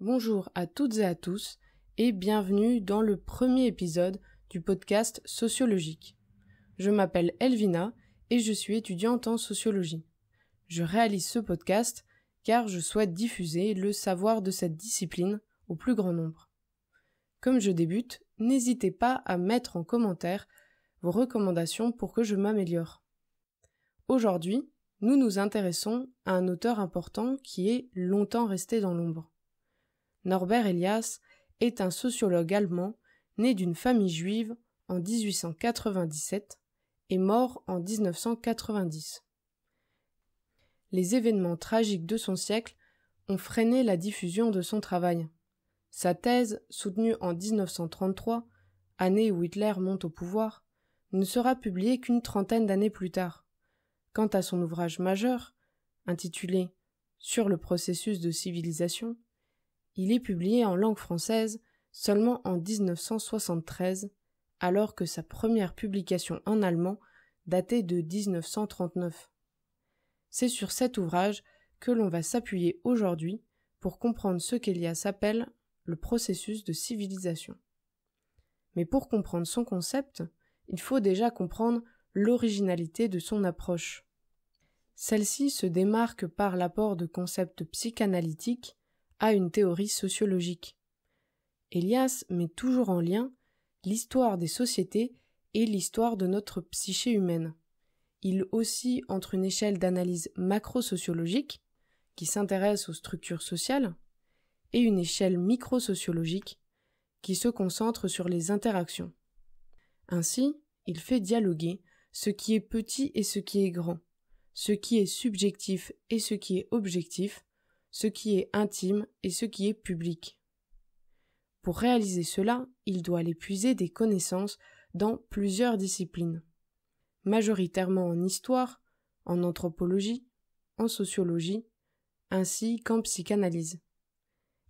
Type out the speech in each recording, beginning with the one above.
Bonjour à toutes et à tous et bienvenue dans le premier épisode du podcast sociologique. Je m'appelle Elvina et je suis étudiante en sociologie. Je réalise ce podcast car je souhaite diffuser le savoir de cette discipline au plus grand nombre. Comme je débute, n'hésitez pas à mettre en commentaire vos recommandations pour que je m'améliore. Aujourd'hui, nous nous intéressons à un auteur important qui est longtemps resté dans l'ombre. Norbert Elias est un sociologue allemand né d'une famille juive en 1897 et mort en 1990. Les événements tragiques de son siècle ont freiné la diffusion de son travail. Sa thèse, soutenue en 1933, année où Hitler monte au pouvoir, ne sera publiée qu'une trentaine d'années plus tard. Quant à son ouvrage majeur, intitulé Sur le processus de civilisation, il est publié en langue française seulement en 1973, alors que sa première publication en allemand datait de 1939. C'est sur cet ouvrage que l'on va s'appuyer aujourd'hui pour comprendre ce qu'Elias appelle le processus de civilisation. Mais pour comprendre son concept, il faut déjà comprendre l'originalité de son approche. Celle-ci se démarque par l'apport de concepts psychanalytiques à une théorie sociologique. Elias met toujours en lien l'histoire des sociétés et l'histoire de notre psyché humaine. Il oscille entre une échelle d'analyse macro-sociologique, qui s'intéresse aux structures sociales, et une échelle micro-sociologique, qui se concentre sur les interactions. Ainsi, il fait dialoguer ce qui est petit et ce qui est grand, ce qui est subjectif et ce qui est objectif, ce qui est intime et ce qui est public. Pour réaliser cela, il doit l'épuiser des connaissances dans plusieurs disciplines, majoritairement en histoire, en anthropologie, en sociologie, ainsi qu'en psychanalyse.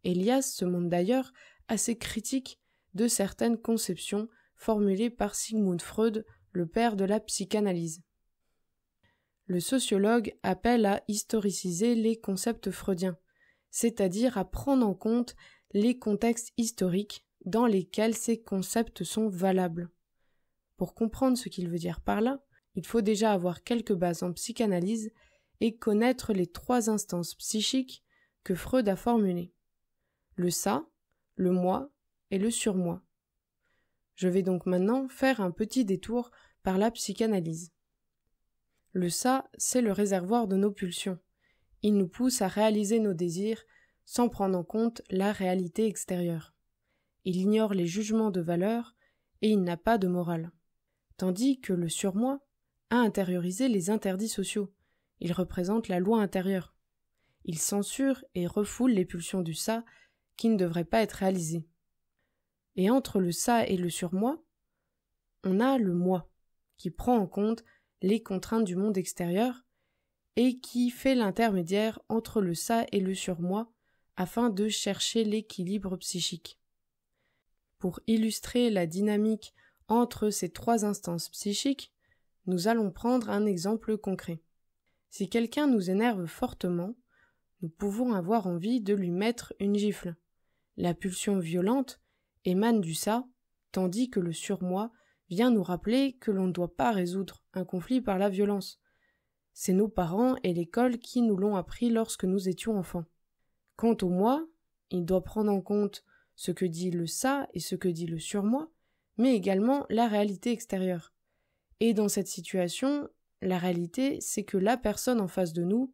Elias se montre d'ailleurs assez critique de certaines conceptions formulées par Sigmund Freud, le père de la psychanalyse le sociologue appelle à historiciser les concepts freudiens, c'est-à-dire à prendre en compte les contextes historiques dans lesquels ces concepts sont valables. Pour comprendre ce qu'il veut dire par là, il faut déjà avoir quelques bases en psychanalyse et connaître les trois instances psychiques que Freud a formulées le ça, le moi et le surmoi. Je vais donc maintenant faire un petit détour par la psychanalyse. Le ça, c'est le réservoir de nos pulsions. Il nous pousse à réaliser nos désirs sans prendre en compte la réalité extérieure. Il ignore les jugements de valeur et il n'a pas de morale. Tandis que le surmoi a intériorisé les interdits sociaux. Il représente la loi intérieure. Il censure et refoule les pulsions du ça qui ne devraient pas être réalisées. Et entre le ça et le surmoi, on a le moi qui prend en compte les contraintes du monde extérieur, et qui fait l'intermédiaire entre le ça et le surmoi, afin de chercher l'équilibre psychique. Pour illustrer la dynamique entre ces trois instances psychiques, nous allons prendre un exemple concret. Si quelqu'un nous énerve fortement, nous pouvons avoir envie de lui mettre une gifle. La pulsion violente émane du ça, tandis que le surmoi vient nous rappeler que l'on ne doit pas résoudre un conflit par la violence. C'est nos parents et l'école qui nous l'ont appris lorsque nous étions enfants. Quant au moi, il doit prendre en compte ce que dit le ça et ce que dit le surmoi, mais également la réalité extérieure. Et dans cette situation, la réalité, c'est que la personne en face de nous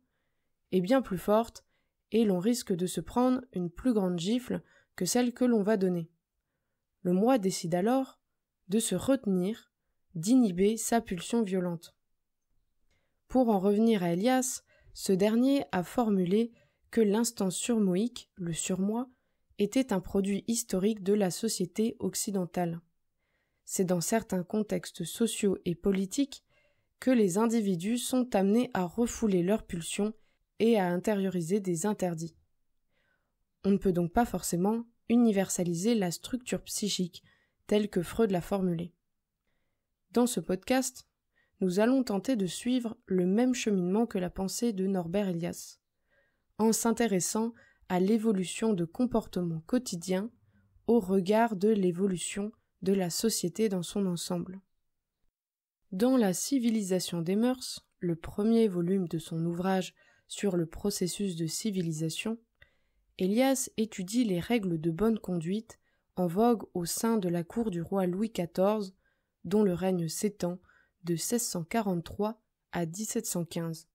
est bien plus forte et l'on risque de se prendre une plus grande gifle que celle que l'on va donner. Le moi décide alors de se retenir, d'inhiber sa pulsion violente. Pour en revenir à Elias, ce dernier a formulé que l'instant surmoïque, le surmoi, était un produit historique de la société occidentale. C'est dans certains contextes sociaux et politiques que les individus sont amenés à refouler leurs pulsions et à intérioriser des interdits. On ne peut donc pas forcément universaliser la structure psychique telle que Freud l'a formulé. Dans ce podcast, nous allons tenter de suivre le même cheminement que la pensée de Norbert Elias, en s'intéressant à l'évolution de comportements quotidiens au regard de l'évolution de la société dans son ensemble. Dans La civilisation des mœurs, le premier volume de son ouvrage sur le processus de civilisation, Elias étudie les règles de bonne conduite en vogue au sein de la cour du roi Louis XIV, dont le règne s'étend de 1643 à 1715.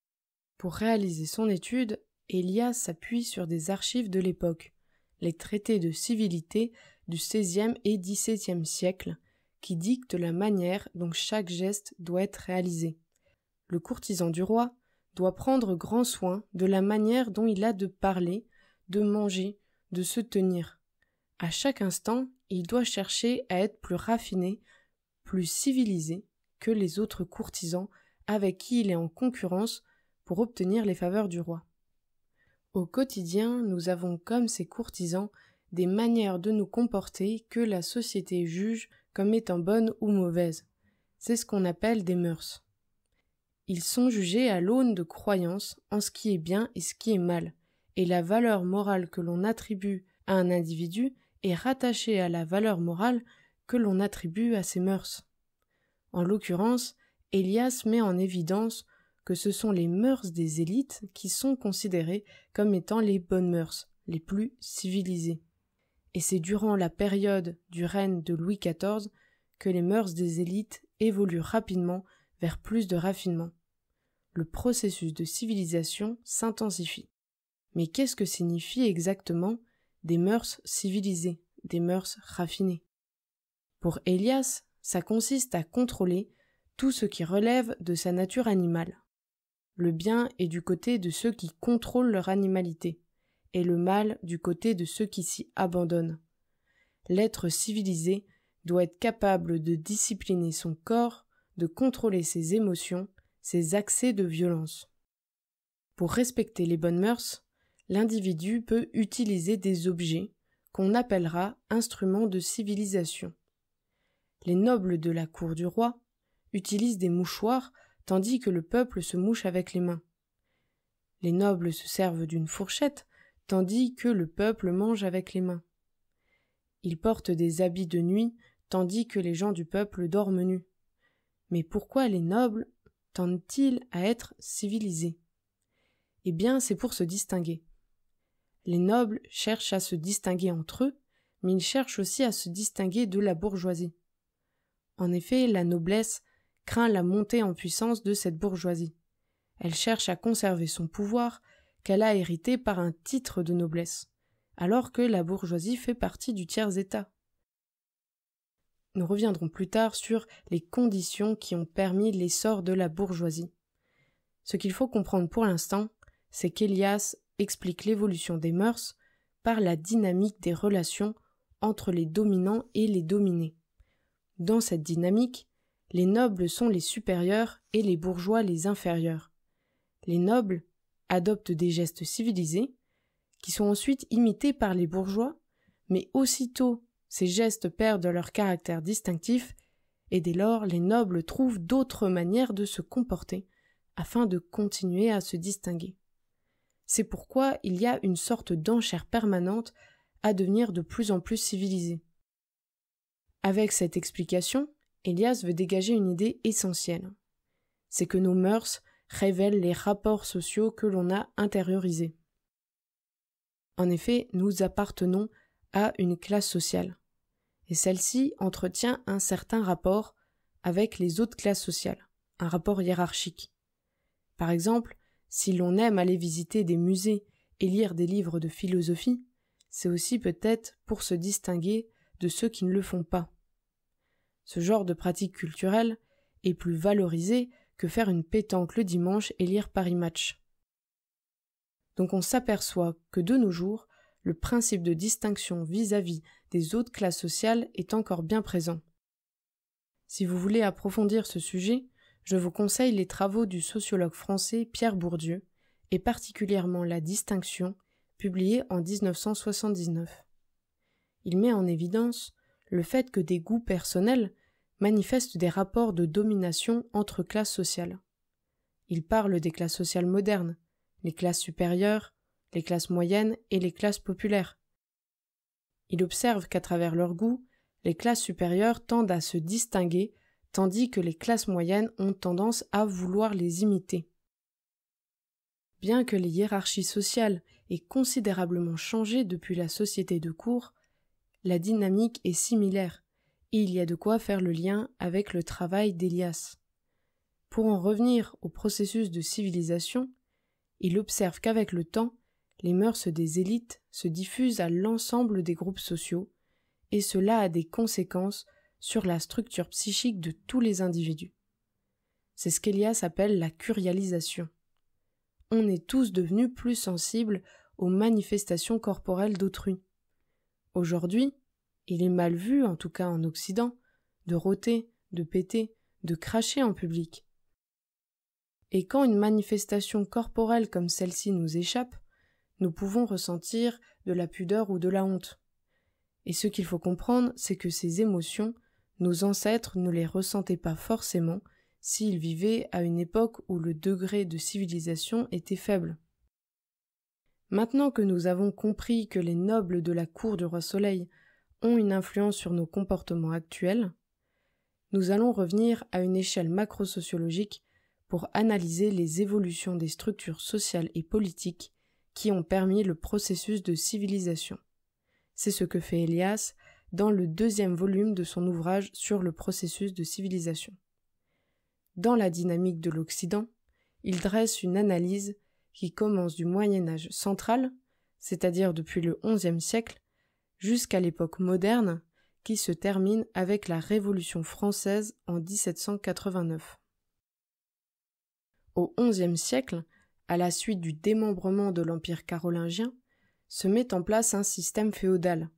Pour réaliser son étude, Elia s'appuie sur des archives de l'époque, les traités de civilité du XVIe et XVIIe siècle, qui dictent la manière dont chaque geste doit être réalisé. Le courtisan du roi doit prendre grand soin de la manière dont il a de parler, de manger, de se tenir, à chaque instant, il doit chercher à être plus raffiné, plus civilisé que les autres courtisans avec qui il est en concurrence pour obtenir les faveurs du roi. Au quotidien, nous avons comme ces courtisans des manières de nous comporter que la société juge comme étant bonnes ou mauvaises. C'est ce qu'on appelle des mœurs. Ils sont jugés à l'aune de croyances en ce qui est bien et ce qui est mal, et la valeur morale que l'on attribue à un individu est rattachée à la valeur morale que l'on attribue à ces mœurs. En l'occurrence, Elias met en évidence que ce sont les mœurs des élites qui sont considérées comme étant les bonnes mœurs, les plus civilisées. Et c'est durant la période du règne de Louis XIV que les mœurs des élites évoluent rapidement vers plus de raffinement. Le processus de civilisation s'intensifie. Mais qu'est-ce que signifie exactement des mœurs civilisées, des mœurs raffinées. Pour Elias, ça consiste à contrôler tout ce qui relève de sa nature animale. Le bien est du côté de ceux qui contrôlent leur animalité, et le mal du côté de ceux qui s'y abandonnent. L'être civilisé doit être capable de discipliner son corps, de contrôler ses émotions, ses accès de violence. Pour respecter les bonnes mœurs, l'individu peut utiliser des objets qu'on appellera instruments de civilisation. Les nobles de la cour du roi utilisent des mouchoirs tandis que le peuple se mouche avec les mains. Les nobles se servent d'une fourchette tandis que le peuple mange avec les mains. Ils portent des habits de nuit tandis que les gens du peuple dorment nus. Mais pourquoi les nobles tendent-ils à être civilisés Eh bien, c'est pour se distinguer. Les nobles cherchent à se distinguer entre eux, mais ils cherchent aussi à se distinguer de la bourgeoisie. En effet, la noblesse craint la montée en puissance de cette bourgeoisie. Elle cherche à conserver son pouvoir qu'elle a hérité par un titre de noblesse, alors que la bourgeoisie fait partie du tiers-État. Nous reviendrons plus tard sur les conditions qui ont permis l'essor de la bourgeoisie. Ce qu'il faut comprendre pour l'instant, c'est qu'Elias explique l'évolution des mœurs par la dynamique des relations entre les dominants et les dominés. Dans cette dynamique, les nobles sont les supérieurs et les bourgeois les inférieurs. Les nobles adoptent des gestes civilisés, qui sont ensuite imités par les bourgeois, mais aussitôt ces gestes perdent leur caractère distinctif, et dès lors les nobles trouvent d'autres manières de se comporter, afin de continuer à se distinguer. C'est pourquoi il y a une sorte d'enchère permanente à devenir de plus en plus civilisée. Avec cette explication, Elias veut dégager une idée essentielle. C'est que nos mœurs révèlent les rapports sociaux que l'on a intériorisés. En effet, nous appartenons à une classe sociale, et celle-ci entretient un certain rapport avec les autres classes sociales, un rapport hiérarchique. Par exemple, si l'on aime aller visiter des musées et lire des livres de philosophie, c'est aussi peut-être pour se distinguer de ceux qui ne le font pas. Ce genre de pratique culturelle est plus valorisé que faire une pétanque le dimanche et lire Paris Match. Donc on s'aperçoit que de nos jours, le principe de distinction vis-à-vis -vis des autres classes sociales est encore bien présent. Si vous voulez approfondir ce sujet, je vous conseille les travaux du sociologue français Pierre Bourdieu, et particulièrement La Distinction, publié en 1979. Il met en évidence le fait que des goûts personnels manifestent des rapports de domination entre classes sociales. Il parle des classes sociales modernes, les classes supérieures, les classes moyennes et les classes populaires. Il observe qu'à travers leurs goûts, les classes supérieures tendent à se distinguer tandis que les classes moyennes ont tendance à vouloir les imiter. Bien que les hiérarchies sociales aient considérablement changé depuis la société de cours, la dynamique est similaire, et il y a de quoi faire le lien avec le travail d'Elias. Pour en revenir au processus de civilisation, il observe qu'avec le temps, les mœurs des élites se diffusent à l'ensemble des groupes sociaux, et cela a des conséquences sur la structure psychique de tous les individus. C'est ce qu'Elias appelle la curialisation. On est tous devenus plus sensibles aux manifestations corporelles d'autrui. Aujourd'hui, il est mal vu, en tout cas en Occident, de rôter, de péter, de cracher en public. Et quand une manifestation corporelle comme celle-ci nous échappe, nous pouvons ressentir de la pudeur ou de la honte. Et ce qu'il faut comprendre, c'est que ces émotions nos ancêtres ne les ressentaient pas forcément s'ils vivaient à une époque où le degré de civilisation était faible. Maintenant que nous avons compris que les nobles de la cour du roi Soleil ont une influence sur nos comportements actuels, nous allons revenir à une échelle macrosociologique pour analyser les évolutions des structures sociales et politiques qui ont permis le processus de civilisation. C'est ce que fait Elias dans le deuxième volume de son ouvrage sur le processus de civilisation. Dans la dynamique de l'Occident, il dresse une analyse qui commence du Moyen Âge central, c'est-à-dire depuis le XIe siècle, jusqu'à l'époque moderne, qui se termine avec la Révolution française en 1789. Au XIe siècle, à la suite du démembrement de l'Empire carolingien, se met en place un système féodal,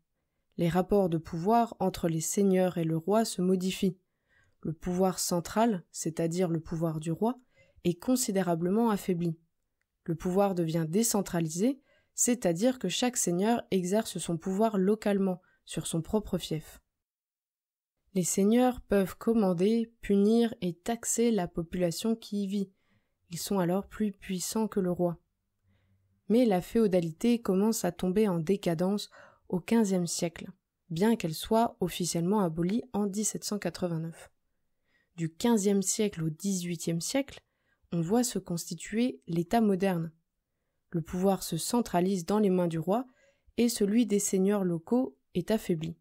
les rapports de pouvoir entre les seigneurs et le roi se modifient. Le pouvoir central, c'est-à-dire le pouvoir du roi, est considérablement affaibli. Le pouvoir devient décentralisé, c'est-à-dire que chaque seigneur exerce son pouvoir localement, sur son propre fief. Les seigneurs peuvent commander, punir et taxer la population qui y vit. Ils sont alors plus puissants que le roi. Mais la féodalité commence à tomber en décadence au XVe siècle, bien qu'elle soit officiellement abolie en 1789. Du XVe siècle au XVIIIe siècle, on voit se constituer l'État moderne. Le pouvoir se centralise dans les mains du roi et celui des seigneurs locaux est affaibli.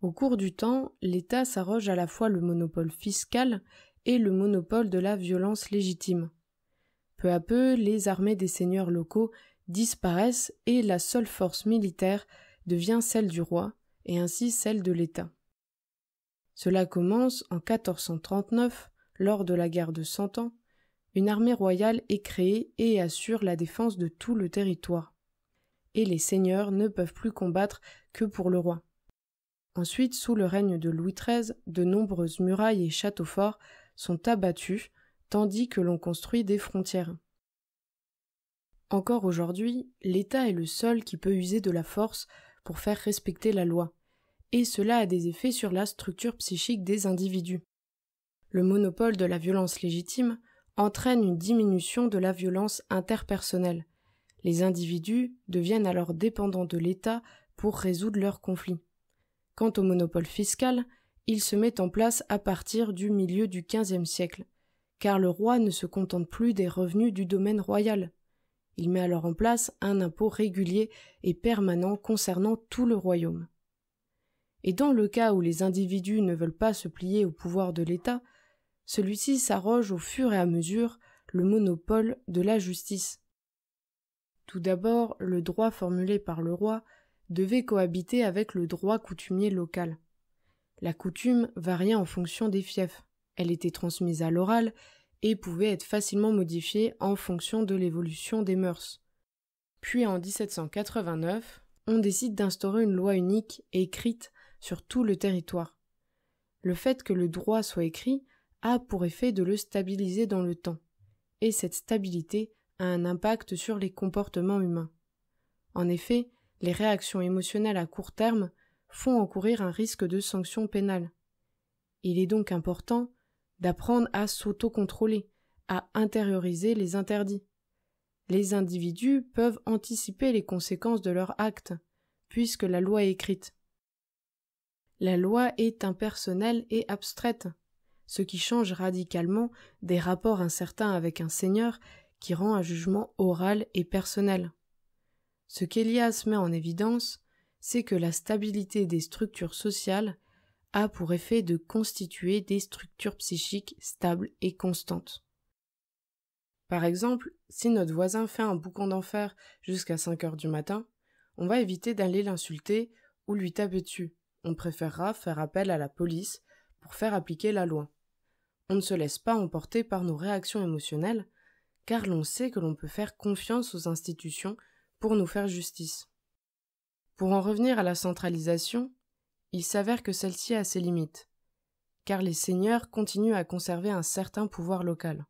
Au cours du temps, l'État s'arroge à la fois le monopole fiscal et le monopole de la violence légitime. Peu à peu, les armées des seigneurs locaux disparaissent et la seule force militaire devient celle du roi et ainsi celle de l'État. Cela commence en 1439, lors de la guerre de Cent Ans, une armée royale est créée et assure la défense de tout le territoire. Et les seigneurs ne peuvent plus combattre que pour le roi. Ensuite, sous le règne de Louis XIII, de nombreuses murailles et châteaux forts sont abattus, tandis que l'on construit des frontières. Encore aujourd'hui, l'État est le seul qui peut user de la force pour faire respecter la loi, et cela a des effets sur la structure psychique des individus. Le monopole de la violence légitime entraîne une diminution de la violence interpersonnelle. Les individus deviennent alors dépendants de l'État pour résoudre leurs conflits. Quant au monopole fiscal, il se met en place à partir du milieu du XVe siècle, car le roi ne se contente plus des revenus du domaine royal. Il met alors en place un impôt régulier et permanent concernant tout le royaume. Et dans le cas où les individus ne veulent pas se plier au pouvoir de l'État, celui-ci s'arroge au fur et à mesure le monopole de la justice. Tout d'abord, le droit formulé par le roi devait cohabiter avec le droit coutumier local. La coutume variait en fonction des fiefs. Elle était transmise à l'oral et pouvait être facilement modifié en fonction de l'évolution des mœurs. Puis en 1789, on décide d'instaurer une loi unique et écrite sur tout le territoire. Le fait que le droit soit écrit a pour effet de le stabiliser dans le temps, et cette stabilité a un impact sur les comportements humains. En effet, les réactions émotionnelles à court terme font encourir un risque de sanction pénale. Il est donc important d'apprendre à s'autocontrôler, à intérioriser les interdits. Les individus peuvent anticiper les conséquences de leurs actes, puisque la loi est écrite. La loi est impersonnelle et abstraite, ce qui change radicalement des rapports incertains avec un seigneur qui rend un jugement oral et personnel. Ce qu'Elias met en évidence, c'est que la stabilité des structures sociales a pour effet de constituer des structures psychiques stables et constantes. Par exemple, si notre voisin fait un boucan d'enfer jusqu'à 5 heures du matin, on va éviter d'aller l'insulter ou lui taper dessus. On préférera faire appel à la police pour faire appliquer la loi. On ne se laisse pas emporter par nos réactions émotionnelles, car l'on sait que l'on peut faire confiance aux institutions pour nous faire justice. Pour en revenir à la centralisation, il s'avère que celle-ci a ses limites, car les seigneurs continuent à conserver un certain pouvoir local.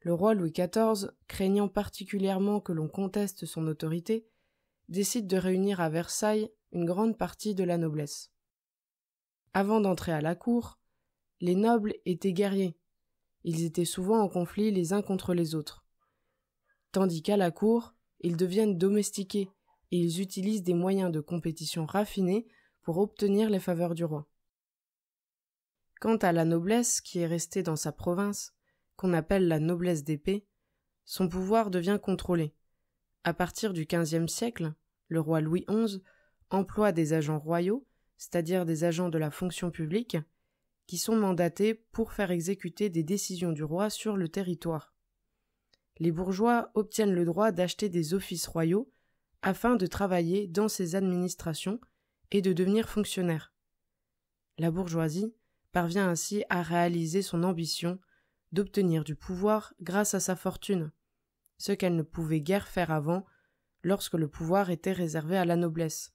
Le roi Louis XIV, craignant particulièrement que l'on conteste son autorité, décide de réunir à Versailles une grande partie de la noblesse. Avant d'entrer à la cour, les nobles étaient guerriers. Ils étaient souvent en conflit les uns contre les autres. Tandis qu'à la cour, ils deviennent domestiqués et ils utilisent des moyens de compétition raffinés pour obtenir les faveurs du roi. Quant à la noblesse qui est restée dans sa province, qu'on appelle la noblesse d'épée, son pouvoir devient contrôlé. À partir du XVe siècle, le roi Louis XI emploie des agents royaux, c'est-à-dire des agents de la fonction publique, qui sont mandatés pour faire exécuter des décisions du roi sur le territoire. Les bourgeois obtiennent le droit d'acheter des offices royaux afin de travailler dans ces administrations et de devenir fonctionnaire. La bourgeoisie parvient ainsi à réaliser son ambition d'obtenir du pouvoir grâce à sa fortune, ce qu'elle ne pouvait guère faire avant lorsque le pouvoir était réservé à la noblesse.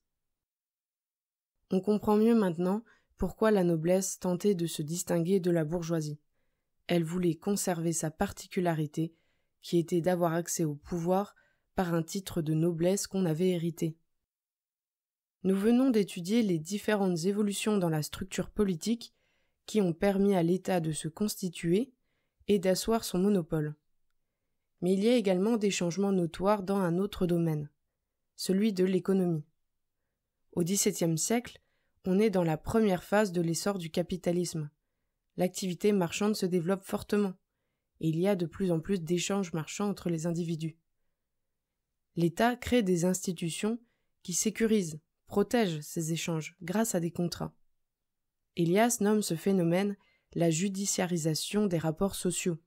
On comprend mieux maintenant pourquoi la noblesse tentait de se distinguer de la bourgeoisie. Elle voulait conserver sa particularité, qui était d'avoir accès au pouvoir par un titre de noblesse qu'on avait hérité nous venons d'étudier les différentes évolutions dans la structure politique qui ont permis à l'État de se constituer et d'asseoir son monopole. Mais il y a également des changements notoires dans un autre domaine, celui de l'économie. Au XVIIe siècle, on est dans la première phase de l'essor du capitalisme. L'activité marchande se développe fortement, et il y a de plus en plus d'échanges marchands entre les individus. L'État crée des institutions qui sécurisent, protège ces échanges grâce à des contrats. Elias nomme ce phénomène la judiciarisation des rapports sociaux.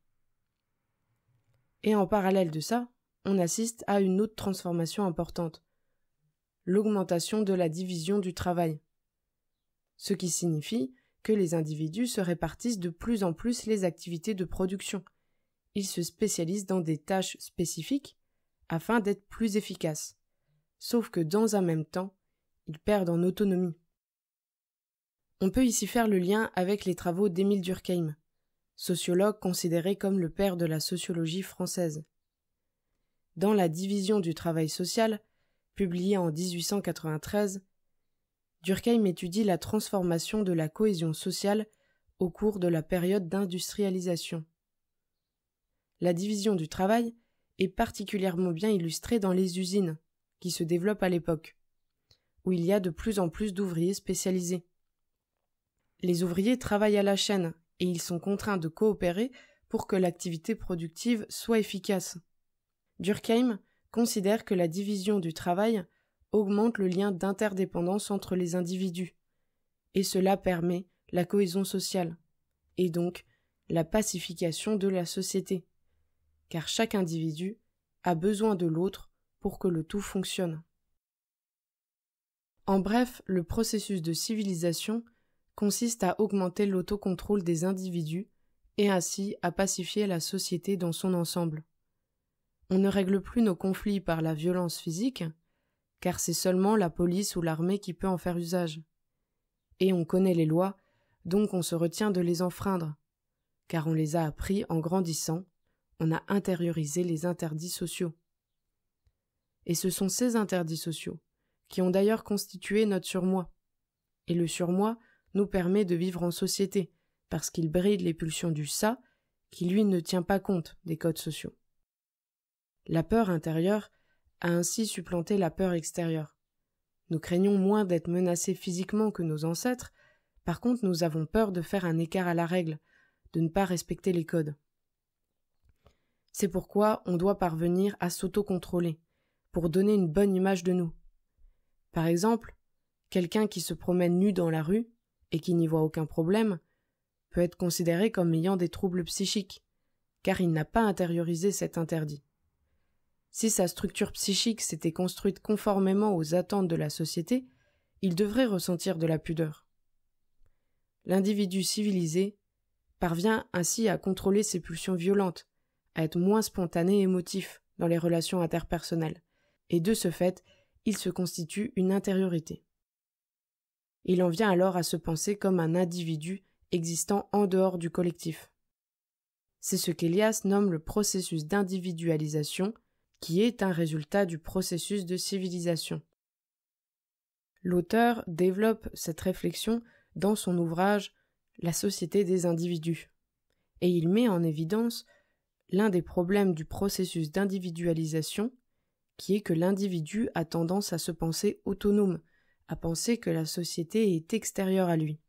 Et en parallèle de ça, on assiste à une autre transformation importante, l'augmentation de la division du travail. Ce qui signifie que les individus se répartissent de plus en plus les activités de production. Ils se spécialisent dans des tâches spécifiques afin d'être plus efficaces. Sauf que dans un même temps, ils perdent en autonomie. On peut ici faire le lien avec les travaux d'Émile Durkheim, sociologue considéré comme le père de la sociologie française. Dans La division du travail social, publiée en 1893, Durkheim étudie la transformation de la cohésion sociale au cours de la période d'industrialisation. La division du travail est particulièrement bien illustrée dans les usines, qui se développent à l'époque où il y a de plus en plus d'ouvriers spécialisés. Les ouvriers travaillent à la chaîne et ils sont contraints de coopérer pour que l'activité productive soit efficace. Durkheim considère que la division du travail augmente le lien d'interdépendance entre les individus, et cela permet la cohésion sociale, et donc la pacification de la société, car chaque individu a besoin de l'autre pour que le tout fonctionne. En bref, le processus de civilisation consiste à augmenter l'autocontrôle des individus et ainsi à pacifier la société dans son ensemble. On ne règle plus nos conflits par la violence physique, car c'est seulement la police ou l'armée qui peut en faire usage. Et on connaît les lois, donc on se retient de les enfreindre, car on les a appris en grandissant, on a intériorisé les interdits sociaux. Et ce sont ces interdits sociaux, qui ont d'ailleurs constitué notre surmoi. Et le surmoi nous permet de vivre en société, parce qu'il bride les pulsions du ça, qui lui ne tient pas compte des codes sociaux. La peur intérieure a ainsi supplanté la peur extérieure. Nous craignons moins d'être menacés physiquement que nos ancêtres, par contre nous avons peur de faire un écart à la règle, de ne pas respecter les codes. C'est pourquoi on doit parvenir à s'autocontrôler, pour donner une bonne image de nous, par exemple, quelqu'un qui se promène nu dans la rue et qui n'y voit aucun problème peut être considéré comme ayant des troubles psychiques, car il n'a pas intériorisé cet interdit. Si sa structure psychique s'était construite conformément aux attentes de la société, il devrait ressentir de la pudeur. L'individu civilisé parvient ainsi à contrôler ses pulsions violentes, à être moins spontané et émotif dans les relations interpersonnelles, et de ce fait, il se constitue une intériorité. Il en vient alors à se penser comme un individu existant en dehors du collectif. C'est ce qu'Elias nomme le processus d'individualisation, qui est un résultat du processus de civilisation. L'auteur développe cette réflexion dans son ouvrage La société des individus, et il met en évidence l'un des problèmes du processus d'individualisation qui est que l'individu a tendance à se penser autonome, à penser que la société est extérieure à lui.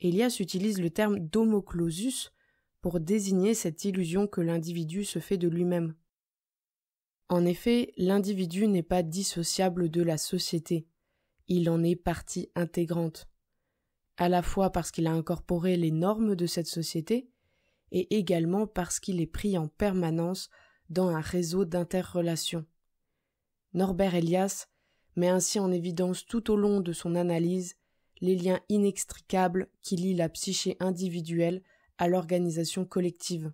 Elias utilise le terme d'homoclosus pour désigner cette illusion que l'individu se fait de lui-même. En effet, l'individu n'est pas dissociable de la société, il en est partie intégrante, à la fois parce qu'il a incorporé les normes de cette société, et également parce qu'il est pris en permanence dans un réseau d'interrelations. Norbert Elias met ainsi en évidence tout au long de son analyse les liens inextricables qui lient la psyché individuelle à l'organisation collective.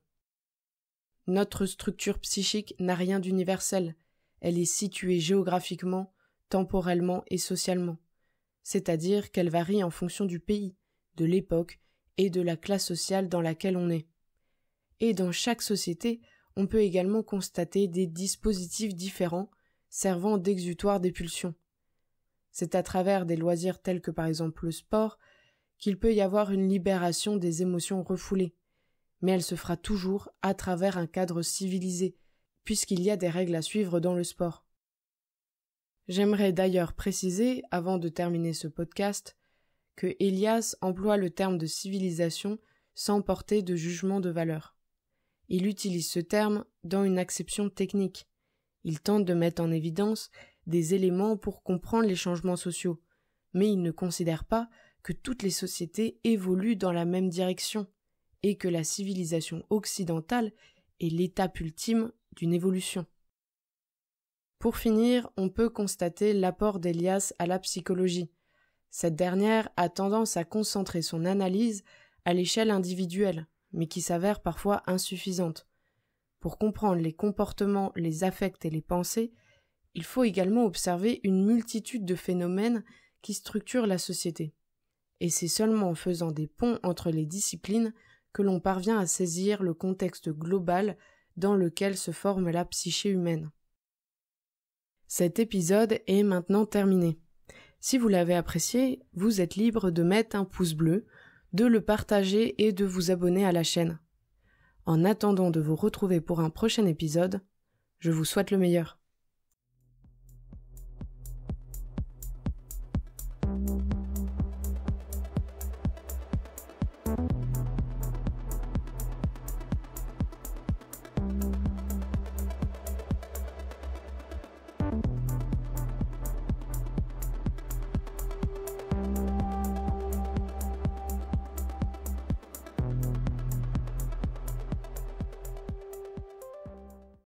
Notre structure psychique n'a rien d'universel, elle est située géographiquement, temporellement et socialement, c'est-à-dire qu'elle varie en fonction du pays, de l'époque et de la classe sociale dans laquelle on est. Et dans chaque société, on peut également constater des dispositifs différents servant d'exutoire des pulsions. C'est à travers des loisirs tels que par exemple le sport qu'il peut y avoir une libération des émotions refoulées, mais elle se fera toujours à travers un cadre civilisé, puisqu'il y a des règles à suivre dans le sport. J'aimerais d'ailleurs préciser, avant de terminer ce podcast, que Elias emploie le terme de civilisation sans porter de jugement de valeur. Il utilise ce terme dans une acception technique, il tente de mettre en évidence des éléments pour comprendre les changements sociaux, mais il ne considère pas que toutes les sociétés évoluent dans la même direction, et que la civilisation occidentale est l'étape ultime d'une évolution. Pour finir, on peut constater l'apport d'Elias à la psychologie. Cette dernière a tendance à concentrer son analyse à l'échelle individuelle, mais qui s'avère parfois insuffisante. Pour comprendre les comportements, les affects et les pensées, il faut également observer une multitude de phénomènes qui structurent la société. Et c'est seulement en faisant des ponts entre les disciplines que l'on parvient à saisir le contexte global dans lequel se forme la psyché humaine. Cet épisode est maintenant terminé. Si vous l'avez apprécié, vous êtes libre de mettre un pouce bleu, de le partager et de vous abonner à la chaîne. En attendant de vous retrouver pour un prochain épisode, je vous souhaite le meilleur.